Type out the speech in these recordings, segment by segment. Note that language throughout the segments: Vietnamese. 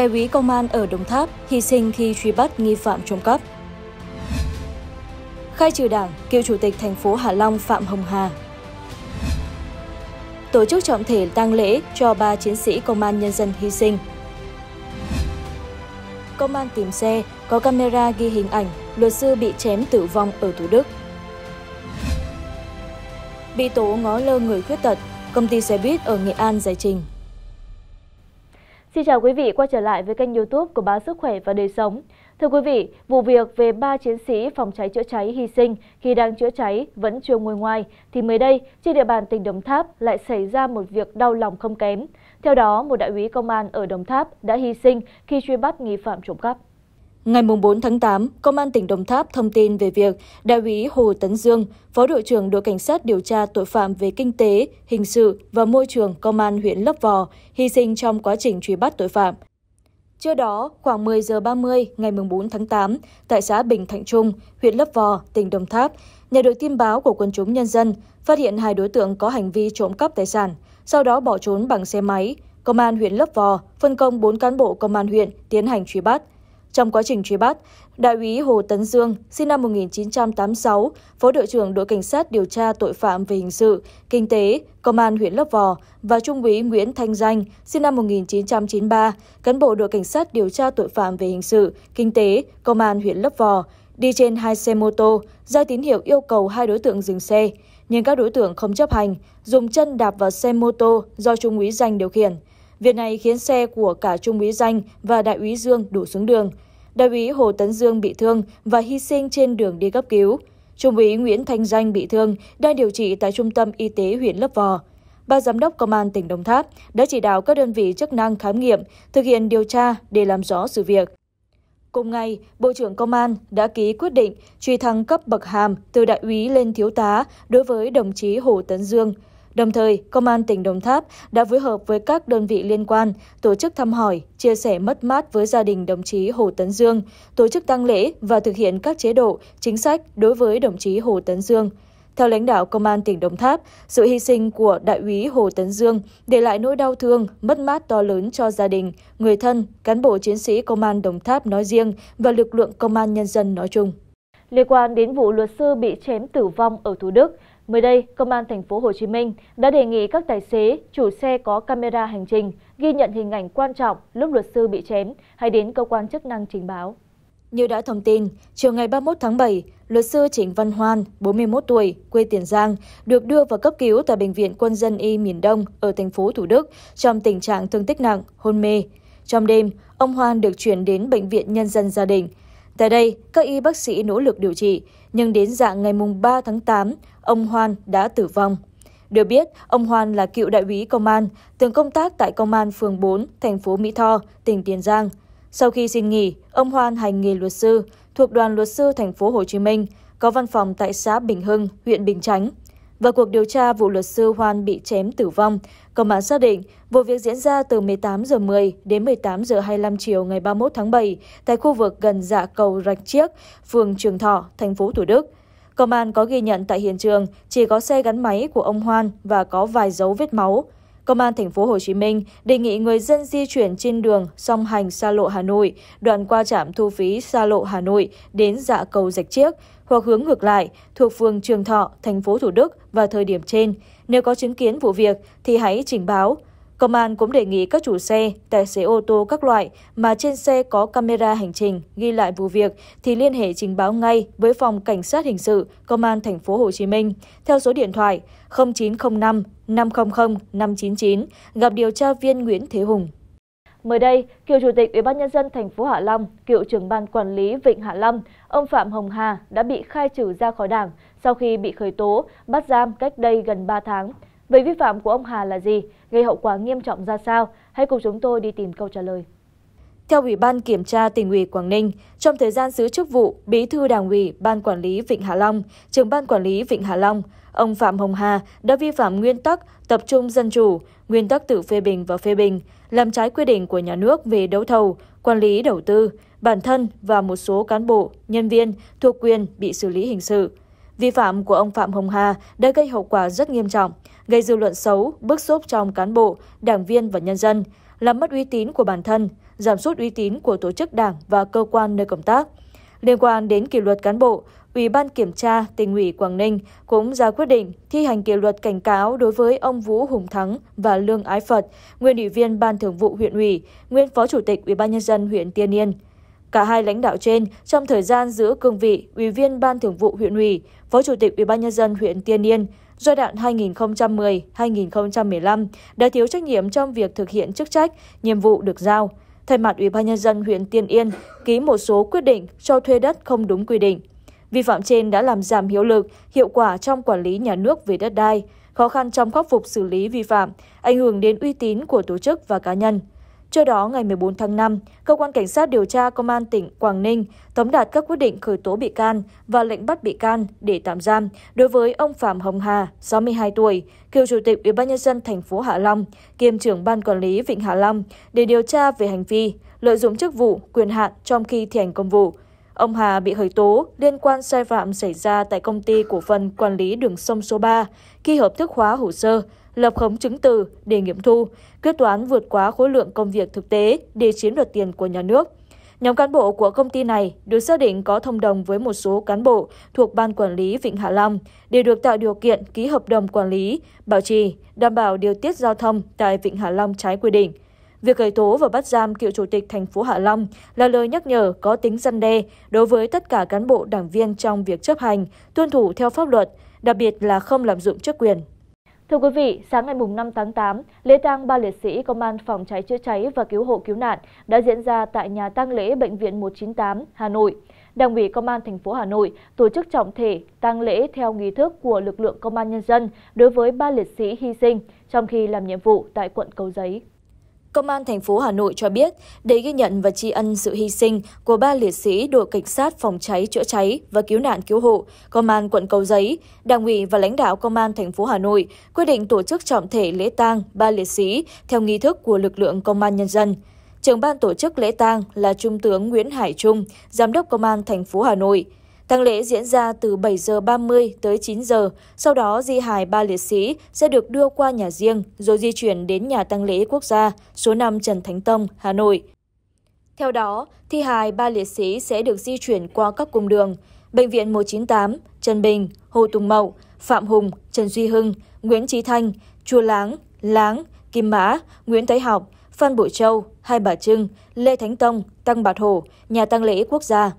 Đại úy công an ở Đồng Tháp hy sinh khi truy bắt nghi phạm trộm cắp. Khai trừ đảng, cựu chủ tịch thành phố Hạ Long Phạm Hồng Hà. Tổ chức trọng thể tang lễ cho ba chiến sĩ công an nhân dân hy sinh. Công an tìm xe, có camera ghi hình ảnh, luật sư bị chém tử vong ở Thủ Đức. Bị tố ngó lơ người khuyết tật, công ty xe buýt ở Nghệ An giải trình. Xin chào quý vị quay trở lại với kênh youtube của báo Sức Khỏe và Đời Sống. Thưa quý vị, vụ việc về ba chiến sĩ phòng cháy chữa cháy hy sinh khi đang chữa cháy vẫn chưa ngồi ngoài thì mới đây trên địa bàn tỉnh Đồng Tháp lại xảy ra một việc đau lòng không kém. Theo đó, một đại úy công an ở Đồng Tháp đã hy sinh khi truy bắt nghi phạm trộm cắp. Ngày 4 tháng 8, Công an tỉnh Đồng Tháp thông tin về việc Đại úy Hồ Tấn Dương, Phó đội trưởng đội cảnh sát điều tra tội phạm về kinh tế, hình sự và môi trường Công an huyện Lấp Vò hy sinh trong quá trình truy bắt tội phạm. Trước đó, khoảng 10 giờ 30 ngày 4 tháng 8, tại xã Bình Thạnh Trung, huyện Lấp Vò, tỉnh Đồng Tháp, nhận được tin báo của quân chúng nhân dân, phát hiện hai đối tượng có hành vi trộm cắp tài sản, sau đó bỏ trốn bằng xe máy. Công an huyện Lấp Vò phân công 4 cán bộ công an huyện tiến hành truy bắt. Trong quá trình truy bắt, Đại úy Hồ Tấn Dương, sinh năm 1986, Phó đội trưởng đội cảnh sát điều tra tội phạm về hình sự, kinh tế, công an huyện Lấp Vò và Trung úy Nguyễn Thanh Danh, sinh năm 1993, cán bộ đội cảnh sát điều tra tội phạm về hình sự, kinh tế, công an huyện Lấp Vò, đi trên hai xe mô tô, ra tín hiệu yêu cầu hai đối tượng dừng xe. Nhưng các đối tượng không chấp hành, dùng chân đạp vào xe mô tô do Trung úy Danh điều khiển. Việc này khiến xe của cả Trung úy Danh và Đại úy Dương đổ xuống đường. Đại úy Hồ Tấn Dương bị thương và hy sinh trên đường đi cấp cứu. Trung úy Nguyễn Thanh Danh bị thương đang điều trị tại Trung tâm Y tế huyện Lấp Vò. Ba giám đốc công an tỉnh Đồng Tháp đã chỉ đạo các đơn vị chức năng khám nghiệm, thực hiện điều tra để làm rõ sự việc. Cùng ngày, Bộ trưởng Công an đã ký quyết định truy thăng cấp bậc hàm từ đại úy lên thiếu tá đối với đồng chí Hồ Tấn Dương – Đồng thời, Công an tỉnh Đồng Tháp đã phối hợp với các đơn vị liên quan tổ chức thăm hỏi, chia sẻ mất mát với gia đình đồng chí Hồ Tấn Dương, tổ chức tăng lễ và thực hiện các chế độ, chính sách đối với đồng chí Hồ Tấn Dương. Theo lãnh đạo Công an tỉnh Đồng Tháp, sự hy sinh của Đại úy Hồ Tấn Dương để lại nỗi đau thương, mất mát to lớn cho gia đình, người thân, cán bộ chiến sĩ Công an Đồng Tháp nói riêng và lực lượng Công an nhân dân nói chung. Liên quan đến vụ luật sư bị chém tử vong ở Thủ Đức, mới đây công an tp hcm đã đề nghị các tài xế chủ xe có camera hành trình ghi nhận hình ảnh quan trọng lúc luật sư bị chém hay đến cơ quan chức năng trình báo như đã thông tin, chiều ngày 31 tháng 7, luật sư Trịnh Văn Hoan, 41 tuổi, quê Tiền Giang, được đưa vào cấp cứu tại Bệnh viện Quân dân Y miền Đông ở thành phố Thủ Đức trong tình trạng thương tích nặng, hôn mê. Trong đêm, ông Hoan được chuyển đến Bệnh viện Nhân dân Gia đình Tại đây, các y bác sĩ nỗ lực điều trị, nhưng đến dạng ngày 3 tháng 8, ông Hoan đã tử vong. Được biết, ông Hoan là cựu đại úy công an, từng công tác tại công an phường 4, thành phố Mỹ Tho, tỉnh Tiền Giang. Sau khi xin nghỉ, ông Hoan hành nghề luật sư thuộc đoàn luật sư thành phố Hồ Chí Minh, có văn phòng tại xã Bình Hưng, huyện Bình Chánh. Và cuộc điều tra vụ luật sư Hoan bị chém tử vong, công an xác định vụ việc diễn ra từ 18 giờ 10 đến 18 giờ 25 chiều ngày 31 tháng 7 tại khu vực gần dạ cầu Rạch Chiếc, phường Trường Thọ, thành phố Thủ Đức. Công an có ghi nhận tại hiện trường chỉ có xe gắn máy của ông Hoan và có vài dấu vết máu. Công an thành phố Hồ Chí Minh đề nghị người dân di chuyển trên đường song hành xa lộ Hà Nội, đoạn qua trạm thu phí xa lộ Hà Nội đến dạ cầu Rạch Chiếc hoặc hướng ngược lại thuộc phường Trường Thọ, thành phố Thủ Đức vào thời điểm trên. Nếu có chứng kiến vụ việc thì hãy trình báo. Công an cũng đề nghị các chủ xe, tài xế ô tô các loại mà trên xe có camera hành trình ghi lại vụ việc thì liên hệ trình báo ngay với phòng cảnh sát hình sự Công an thành phố Hồ Chí Minh theo số điện thoại 0905 500 599 gặp điều tra viên Nguyễn Thế Hùng. Mới đây, cựu chủ tịch Ủy ban nhân dân thành phố Hạ Long, cựu trưởng ban quản lý Vịnh Hạ Long ông phạm hồng hà đã bị khai trừ ra khỏi đảng sau khi bị khởi tố bắt giam cách đây gần ba tháng vậy vi phạm của ông hà là gì gây hậu quả nghiêm trọng ra sao hãy cùng chúng tôi đi tìm câu trả lời theo Ủy ban Kiểm tra tỉnh ủy Quảng Ninh, trong thời gian giữ chức vụ Bí thư Đảng ủy Ban Quản lý Vịnh Hạ Long, trưởng Ban Quản lý Vịnh Hạ Long, ông Phạm Hồng Hà đã vi phạm nguyên tắc tập trung dân chủ, nguyên tắc tự phê bình và phê bình, làm trái quy định của nhà nước về đấu thầu, quản lý đầu tư, bản thân và một số cán bộ, nhân viên thuộc quyền bị xử lý hình sự. Vi phạm của ông Phạm Hồng Hà đã gây hậu quả rất nghiêm trọng, gây dư luận xấu, bức xúc trong cán bộ, đảng viên và nhân dân, làm mất uy tín của bản thân, giảm sút uy tín của tổ chức đảng và cơ quan nơi công tác. Liên quan đến kỷ luật cán bộ, Ủy ban Kiểm tra tỉnh ủy Quảng Ninh cũng ra quyết định thi hành kỷ luật cảnh cáo đối với ông Vũ Hùng Thắng và Lương Ái Phật, nguyên ủy viên Ban Thường vụ huyện ủy, nguyên Phó Chủ tịch Ủy ban nhân dân huyện Tiên Yên. Cả hai lãnh đạo trên trong thời gian giữ cương vị Ủy viên Ban Thường vụ huyện ủy, Phó Chủ tịch Ủy ban nhân dân huyện Tiên Yên giai đoạn 2010-2015 đã thiếu trách nhiệm trong việc thực hiện chức trách, nhiệm vụ được giao. Thay mặt Ủy ban nhân dân huyện Tiên Yên ký một số quyết định cho thuê đất không đúng quy định. Vi phạm trên đã làm giảm hiệu lực, hiệu quả trong quản lý nhà nước về đất đai, khó khăn trong khắc phục xử lý vi phạm, ảnh hưởng đến uy tín của tổ chức và cá nhân. Trước đó, ngày 14 tháng 5, Cơ quan Cảnh sát điều tra Công an tỉnh Quảng Ninh tống đạt các quyết định khởi tố bị can và lệnh bắt bị can để tạm giam đối với ông Phạm Hồng Hà, 62 tuổi, cựu Chủ tịch ủy ban nhân dân thành phố Hạ Long, kiêm trưởng Ban Quản lý Vịnh Hạ Long để điều tra về hành vi lợi dụng chức vụ, quyền hạn trong khi thi hành công vụ. Ông Hà bị khởi tố liên quan sai phạm xảy ra tại công ty cổ phần quản lý đường sông số 3 khi hợp thức hóa hồ sơ lập khống chứng từ để nghiệm thu, quyết toán vượt quá khối lượng công việc thực tế để chiếm đoạt tiền của nhà nước. Nhóm cán bộ của công ty này được xác định có thông đồng với một số cán bộ thuộc Ban Quản lý Vịnh Hạ Long để được tạo điều kiện ký hợp đồng quản lý, bảo trì, đảm bảo điều tiết giao thông tại Vịnh Hạ Long trái quy định. Việc khởi tố và bắt giam cựu chủ tịch thành phố Hạ Long là lời nhắc nhở có tính răn đe đối với tất cả cán bộ đảng viên trong việc chấp hành, tuân thủ theo pháp luật, đặc biệt là không lạm dụng chức quyền. Thưa quý vị, sáng ngày 5 tháng 8, lễ tang ba liệt sĩ Công an Phòng cháy chữa cháy và Cứu hộ Cứu nạn đã diễn ra tại nhà tang lễ Bệnh viện 198, Hà Nội. Đảng ủy Công an thành phố Hà Nội tổ chức trọng thể tang lễ theo nghi thức của lực lượng Công an nhân dân đối với ba liệt sĩ hy sinh trong khi làm nhiệm vụ tại quận Cầu Giấy. Công an thành phố Hà Nội cho biết, để ghi nhận và tri ân sự hy sinh của ba liệt sĩ đội cảnh sát phòng cháy chữa cháy và cứu nạn cứu hộ, công an quận Cầu Giấy, Đảng ủy và lãnh đạo công an thành phố Hà Nội quyết định tổ chức trọng thể lễ tang ba liệt sĩ theo nghi thức của lực lượng công an nhân dân. Trưởng ban tổ chức lễ tang là Trung tướng Nguyễn Hải Trung, Giám đốc Công an thành phố Hà Nội. Tăng lễ diễn ra từ 7 giờ 30 tới 9 giờ, sau đó di hài ba liệt sĩ sẽ được đưa qua nhà riêng rồi di chuyển đến nhà tăng lễ quốc gia số 5 Trần Thánh Tông, Hà Nội. Theo đó, thi hài ba liệt sĩ sẽ được di chuyển qua các cung đường Bệnh viện 198, Trần Bình, Hồ Tùng Mậu, Phạm Hùng, Trần Duy Hưng, Nguyễn Trí Thanh, Chùa Láng, Láng, Kim Mã, Nguyễn Thái Học, Phan Bội Châu, Hai Bà Trưng, Lê Thánh Tông, Tăng Bạt Hổ, Nhà Tăng lễ Quốc gia.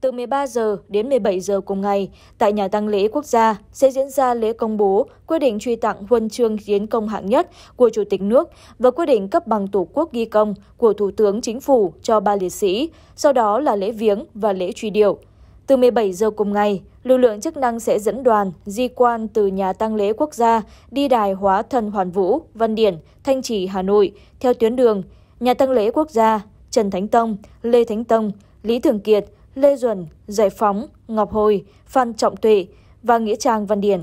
Từ 13 giờ đến 17 giờ cùng ngày, tại nhà tăng lễ quốc gia sẽ diễn ra lễ công bố quyết định truy tặng huân chương chiến công hạng nhất của Chủ tịch nước và quyết định cấp bằng Tổ quốc ghi công của Thủ tướng Chính phủ cho ba liệt sĩ, sau đó là lễ viếng và lễ truy điệu. Từ 17 giờ cùng ngày, lực lượng chức năng sẽ dẫn đoàn di quan từ nhà tăng lễ quốc gia đi đài hóa thần Hoàn Vũ, Văn Điển, Thanh Trì, Hà Nội theo tuyến đường nhà tăng lễ quốc gia Trần Thánh Tông, Lê Thánh Tông, Lý Thường Kiệt, Lê Duẩn, Giải Phóng, Ngọc Hồi, Phan Trọng Tuệ và Nghĩa Trang Văn Điển.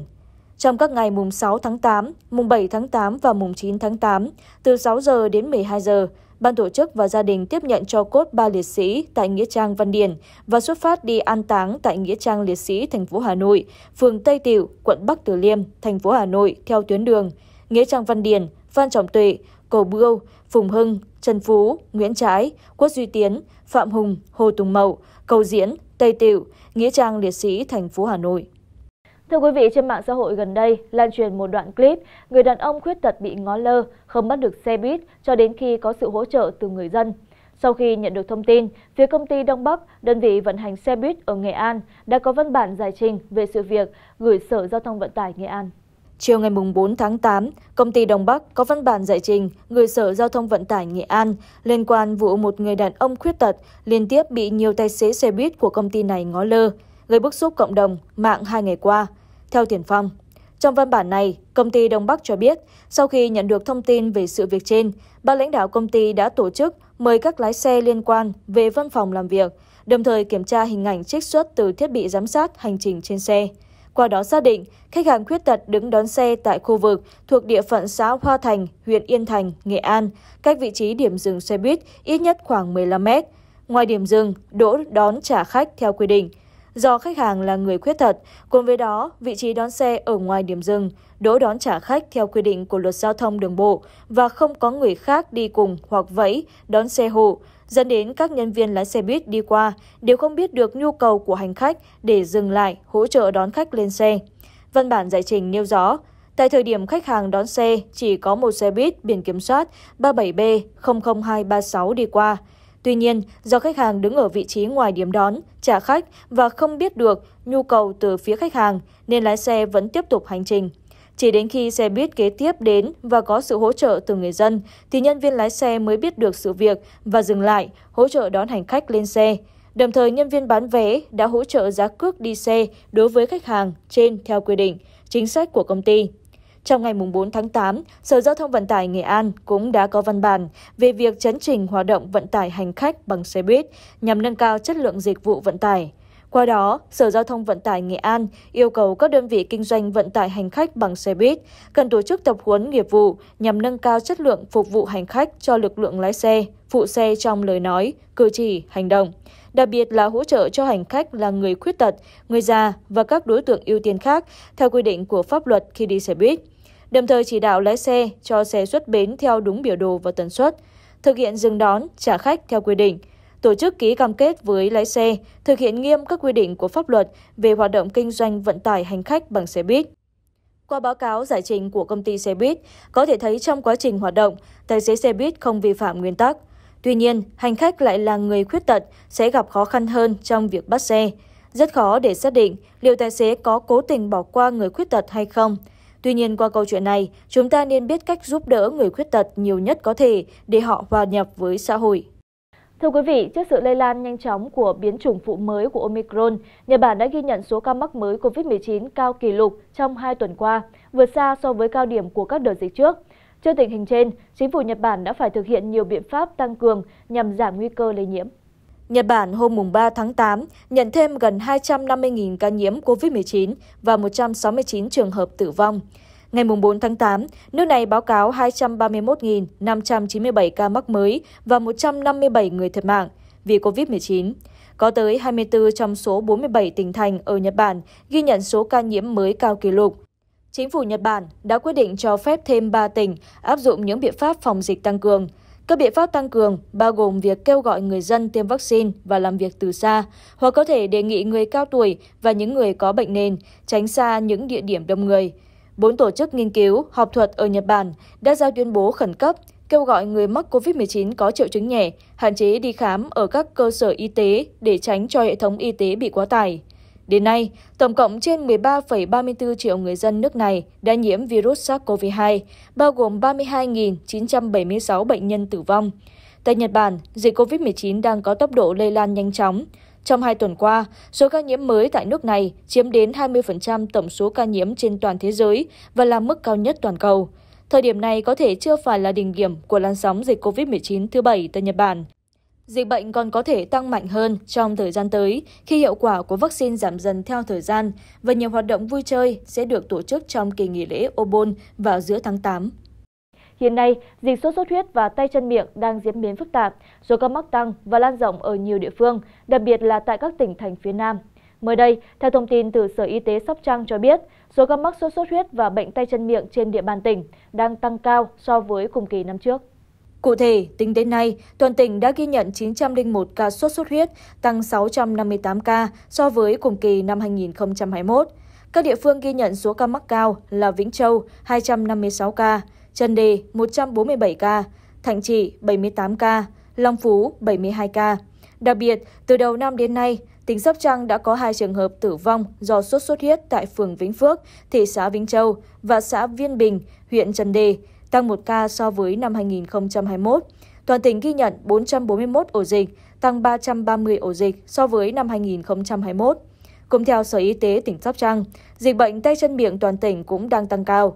Trong các ngày mùng 6 tháng 8, mùng 7 tháng 8 và mùng 9 tháng 8, từ 6 giờ đến 12 giờ, ban tổ chức và gia đình tiếp nhận cho cốt ba liệt sĩ tại Nghĩa Trang Văn Điển và xuất phát đi an táng tại Nghĩa Trang Liệt sĩ thành phố Hà Nội, phường Tây Tiểu, quận Bắc Từ Liêm, thành phố Hà Nội theo tuyến đường Nghĩa Trang Văn Điển, Phan Trọng Tuệ, Cầu Bưu, Phùng Hưng, Trần Phú, Nguyễn Trái, Quốc Duy Tiến, Phạm Hùng, Hồ Tùng Mậu, Cầu Diễn, Tây Tiệu, Nghĩa trang Liệt sĩ, thành phố Hà Nội. Thưa quý vị, trên mạng xã hội gần đây lan truyền một đoạn clip người đàn ông khuyết tật bị ngó lơ, không bắt được xe buýt cho đến khi có sự hỗ trợ từ người dân. Sau khi nhận được thông tin, phía công ty Đông Bắc, đơn vị vận hành xe buýt ở Nghệ An, đã có văn bản giải trình về sự việc gửi Sở Giao thông Vận tải Nghệ An. Chiều ngày 4 tháng 8, công ty Đông Bắc có văn bản giải trình người Sở Giao thông Vận tải Nghệ An liên quan vụ một người đàn ông khuyết tật liên tiếp bị nhiều tài xế xe buýt của công ty này ngó lơ, gây bức xúc cộng đồng mạng hai ngày qua. Theo Tiền Phong, trong văn bản này, công ty Đông Bắc cho biết, sau khi nhận được thông tin về sự việc trên, ban lãnh đạo công ty đã tổ chức mời các lái xe liên quan về văn phòng làm việc, đồng thời kiểm tra hình ảnh trích xuất từ thiết bị giám sát hành trình trên xe qua đó xác định khách hàng khuyết tật đứng đón xe tại khu vực thuộc địa phận xã Hoa Thành, huyện Yên Thành, Nghệ An, cách vị trí điểm dừng xe buýt ít nhất khoảng 15 mét. Ngoài điểm dừng, đỗ đón trả khách theo quy định. Do khách hàng là người khuyết tật, cùng với đó, vị trí đón xe ở ngoài điểm dừng, đỗ đón trả khách theo quy định của luật giao thông đường bộ và không có người khác đi cùng hoặc vẫy, đón xe hộ, dẫn đến các nhân viên lái xe buýt đi qua đều không biết được nhu cầu của hành khách để dừng lại hỗ trợ đón khách lên xe. Văn bản giải trình nêu rõ, tại thời điểm khách hàng đón xe chỉ có một xe buýt biển kiểm soát 37B00236 đi qua. Tuy nhiên, do khách hàng đứng ở vị trí ngoài điểm đón, trả khách và không biết được nhu cầu từ phía khách hàng nên lái xe vẫn tiếp tục hành trình. Chỉ đến khi xe buýt kế tiếp đến và có sự hỗ trợ từ người dân, thì nhân viên lái xe mới biết được sự việc và dừng lại, hỗ trợ đón hành khách lên xe. Đồng thời, nhân viên bán vé đã hỗ trợ giá cước đi xe đối với khách hàng trên theo quy định, chính sách của công ty. Trong ngày 4 tháng 8, Sở Giao thông Vận tải Nghệ An cũng đã có văn bản về việc chấn trình hoạt động vận tải hành khách bằng xe buýt nhằm nâng cao chất lượng dịch vụ vận tải qua đó, Sở Giao thông Vận tải Nghệ An yêu cầu các đơn vị kinh doanh vận tải hành khách bằng xe buýt cần tổ chức tập huấn nghiệp vụ nhằm nâng cao chất lượng phục vụ hành khách cho lực lượng lái xe, phụ xe trong lời nói, cử chỉ, hành động, đặc biệt là hỗ trợ cho hành khách là người khuyết tật, người già và các đối tượng ưu tiên khác theo quy định của pháp luật khi đi xe buýt. Đồng thời chỉ đạo lái xe cho xe xuất bến theo đúng biểu đồ và tần suất, thực hiện dừng đón, trả khách theo quy định – tổ chức ký cam kết với lái xe thực hiện nghiêm các quy định của pháp luật về hoạt động kinh doanh vận tải hành khách bằng xe buýt. Qua báo cáo giải trình của công ty xe buýt, có thể thấy trong quá trình hoạt động, tài xế xe buýt không vi phạm nguyên tắc. Tuy nhiên, hành khách lại là người khuyết tật sẽ gặp khó khăn hơn trong việc bắt xe. Rất khó để xác định liệu tài xế có cố tình bỏ qua người khuyết tật hay không. Tuy nhiên qua câu chuyện này, chúng ta nên biết cách giúp đỡ người khuyết tật nhiều nhất có thể để họ hòa nhập với xã hội. Thưa quý vị, trước sự lây lan nhanh chóng của biến chủng phụ mới của Omicron, Nhật Bản đã ghi nhận số ca mắc mới COVID-19 cao kỷ lục trong 2 tuần qua, vượt xa so với cao điểm của các đợt dịch trước. Trước tình hình trên, chính phủ Nhật Bản đã phải thực hiện nhiều biện pháp tăng cường nhằm giảm nguy cơ lây nhiễm. Nhật Bản hôm 3 tháng 8 nhận thêm gần 250.000 ca nhiễm COVID-19 và 169 trường hợp tử vong. Ngày 4 tháng 8, nước này báo cáo 231.597 ca mắc mới và 157 người thiệt mạng vì COVID-19. Có tới 24 trong số 47 tỉnh thành ở Nhật Bản ghi nhận số ca nhiễm mới cao kỷ lục. Chính phủ Nhật Bản đã quyết định cho phép thêm 3 tỉnh áp dụng những biện pháp phòng dịch tăng cường. Các biện pháp tăng cường bao gồm việc kêu gọi người dân tiêm vaccine và làm việc từ xa, hoặc có thể đề nghị người cao tuổi và những người có bệnh nền tránh xa những địa điểm đông người bốn tổ chức nghiên cứu học thuật ở Nhật Bản đã ra tuyên bố khẩn cấp kêu gọi người mắc COVID-19 có triệu chứng nhẹ hạn chế đi khám ở các cơ sở y tế để tránh cho hệ thống y tế bị quá tải. Đến nay, tổng cộng trên 13,34 triệu người dân nước này đã nhiễm virus SARS-CoV-2, bao gồm 32.976 bệnh nhân tử vong. Tại Nhật Bản, dịch COVID-19 đang có tốc độ lây lan nhanh chóng. Trong hai tuần qua, số ca nhiễm mới tại nước này chiếm đến 20% tổng số ca nhiễm trên toàn thế giới và là mức cao nhất toàn cầu. Thời điểm này có thể chưa phải là đỉnh điểm của làn sóng dịch COVID-19 thứ bảy tại Nhật Bản. Dịch bệnh còn có thể tăng mạnh hơn trong thời gian tới khi hiệu quả của vaccine giảm dần theo thời gian và nhiều hoạt động vui chơi sẽ được tổ chức trong kỳ nghỉ lễ Obon vào giữa tháng 8. Hiện nay, dịch sốt xuất huyết và tay chân miệng đang diễn biến phức tạp, số ca mắc tăng và lan rộng ở nhiều địa phương, đặc biệt là tại các tỉnh thành phía Nam. Mới đây, theo thông tin từ Sở Y tế Sóc Trăng cho biết, số ca mắc sốt xuất huyết và bệnh tay chân miệng trên địa bàn tỉnh đang tăng cao so với cùng kỳ năm trước. Cụ thể, tính đến nay, toàn tỉnh đã ghi nhận 901 ca sốt xuất huyết, tăng 658 ca so với cùng kỳ năm 2021. Các địa phương ghi nhận số ca mắc cao là Vĩnh Châu 256 ca, Trần Đề 147 ca, Thạnh Trị 78 ca, Long Phú 72 ca. Đặc biệt, từ đầu năm đến nay, tỉnh Sóc Trăng đã có hai trường hợp tử vong do sốt xuất huyết tại phường Vĩnh Phước, thị xã Vĩnh Châu và xã Viên Bình, huyện Trần Đề, tăng một ca so với năm 2021. Toàn tỉnh ghi nhận 441 ổ dịch, tăng 330 ổ dịch so với năm 2021. Cũng theo Sở Y tế tỉnh Sóc Trăng, dịch bệnh tay chân miệng toàn tỉnh cũng đang tăng cao.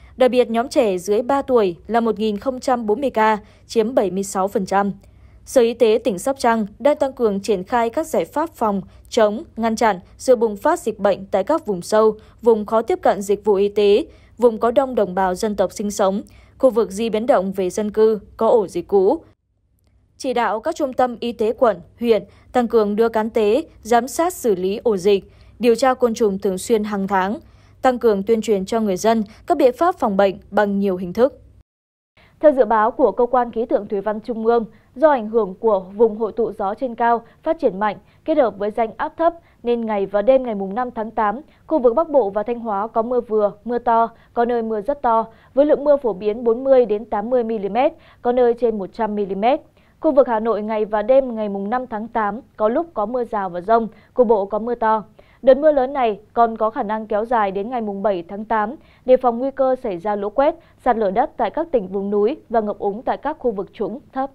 Đặc biệt nhóm trẻ dưới 3 tuổi là 1.040 ca, chiếm 76%. Sở Y tế tỉnh Sóc Trăng đang tăng cường triển khai các giải pháp phòng, chống, ngăn chặn sự bùng phát dịch bệnh tại các vùng sâu, vùng khó tiếp cận dịch vụ y tế, vùng có đông đồng bào dân tộc sinh sống, khu vực di biến động về dân cư, có ổ dịch cũ. Chỉ đạo các trung tâm y tế quận, huyện tăng cường đưa cán tế, giám sát xử lý ổ dịch, điều tra côn trùng thường xuyên hàng tháng – tăng cường tuyên truyền cho người dân các biện pháp phòng bệnh bằng nhiều hình thức. Theo dự báo của Cơ quan Khí tượng Thủy văn Trung ương, do ảnh hưởng của vùng hội tụ gió trên cao phát triển mạnh kết hợp với rãnh áp thấp nên ngày và đêm ngày mùng 5 tháng 8, khu vực Bắc Bộ và Thanh Hóa có mưa vừa, mưa to, có nơi mưa rất to, với lượng mưa phổ biến 40 đến 80 mm, có nơi trên 100 mm. Khu vực Hà Nội ngày và đêm ngày mùng 5 tháng 8 có lúc có mưa rào và rông, cục bộ có mưa to đợt mưa lớn này còn có khả năng kéo dài đến ngày 7 tháng 8. đề phòng nguy cơ xảy ra lũ quét sạt lở đất tại các tỉnh vùng núi và ngập úng tại các khu vực trũng thấp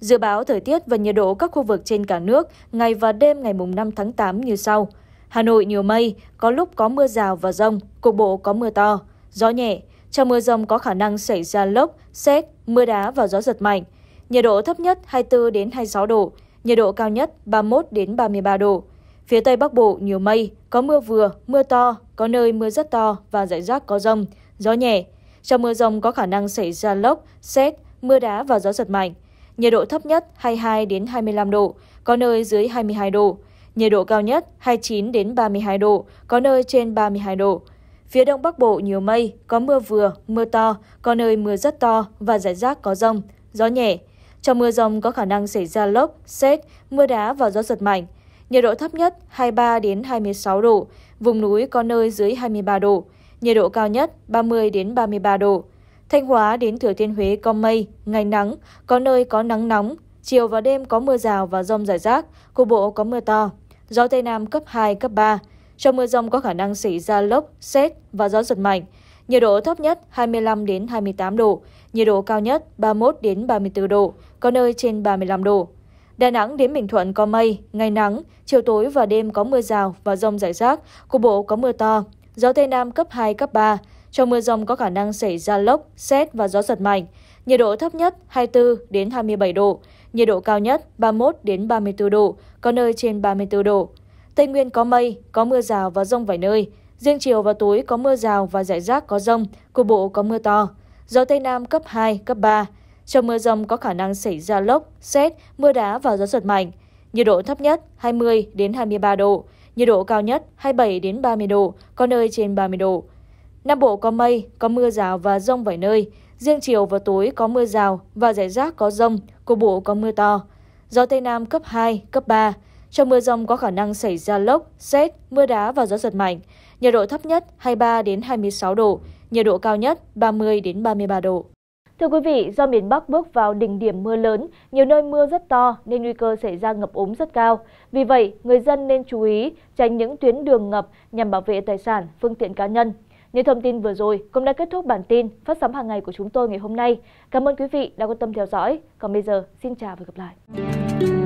Dự báo thời tiết và nhiệt độ các khu vực trên cả nước ngày và đêm ngày 5 tháng 8 như sau. Hà Nội nhiều mây, có lúc có mưa rào và rông, cục bộ có mưa to, gió nhẹ. Trong mưa rông có khả năng xảy ra lốc, xét, mưa đá và gió giật mạnh. Nhiệt độ thấp nhất 24 đến 26 độ, nhiệt độ cao nhất 31 đến 33 độ. Phía Tây Bắc Bộ nhiều mây, có mưa vừa, mưa to, có nơi mưa rất to và rải rác có rông, gió nhẹ. Trong mưa rông có khả năng xảy ra lốc, xét, mưa đá và gió giật mạnh. Nhiệt độ thấp nhất 22 đến 25 độ, có nơi dưới 22 độ. Nhiệt độ cao nhất 29 đến 32 độ, có nơi trên 32 độ. Phía Đông Bắc Bộ nhiều mây, có mưa vừa, mưa to, có nơi mưa rất to và rải rác có rông, gió nhẹ. Trong mưa rông có khả năng xảy ra lốc, xét, mưa đá và gió giật mạnh nhiệt độ thấp nhất 23 đến 26 độ, vùng núi có nơi dưới 23 độ, nhiệt độ cao nhất 30 đến 33 độ. Thanh Hóa đến Thừa Thiên Huế có mây, ngày nắng, có nơi có nắng nóng, chiều và đêm có mưa rào và rông rải rác, cục bộ có mưa to, gió Tây Nam cấp 2, cấp 3. Trong mưa rông có khả năng xảy ra lốc, xét và gió giật mạnh. Nhiệt độ thấp nhất 25 đến 28 độ, nhiệt độ cao nhất 31 đến 34 độ, có nơi trên 35 độ. Đà Nẵng đến Bình Thuận có mây, ngày nắng, chiều tối và đêm có mưa rào và rông rải rác, cục bộ có mưa to, gió Tây Nam cấp 2, cấp 3. Trong mưa rông có khả năng xảy ra lốc, xét và gió giật mạnh. Nhiệt độ thấp nhất 24 đến 27 độ, nhiệt độ cao nhất 31 đến 34 độ, có nơi trên 34 độ. Tây Nguyên có mây, có mưa rào và rông vài nơi. Riêng chiều và tối có mưa rào và rải rác có rông, cục bộ có mưa to. Gió Tây Nam cấp 2, cấp 3, trong mưa rông có khả năng xảy ra lốc, xét, mưa đá và gió giật mạnh. Nhiệt độ thấp nhất 20 đến 23 độ, nhiệt độ cao nhất 27 đến 30 độ, có nơi trên 30 độ. Nam Bộ có mây, có mưa rào và rông vài nơi. Riêng chiều và tối có mưa rào và rải rác có rông, cục bộ có mưa to. Gió Tây Nam cấp 2, cấp 3. Trong mưa rông có khả năng xảy ra lốc, xét, mưa đá và gió giật mạnh. Nhiệt độ thấp nhất 23 đến 26 độ, nhiệt độ cao nhất 30 đến 33 độ. Thưa quý vị, do miền Bắc bước vào đỉnh điểm mưa lớn, nhiều nơi mưa rất to nên nguy cơ xảy ra ngập úng rất cao. Vì vậy, người dân nên chú ý tránh những tuyến đường ngập nhằm bảo vệ tài sản, phương tiện cá nhân. Những thông tin vừa rồi cũng đã kết thúc bản tin phát sóng hàng ngày của chúng tôi ngày hôm nay. Cảm ơn quý vị đã quan tâm theo dõi. Còn bây giờ, xin chào và gặp lại.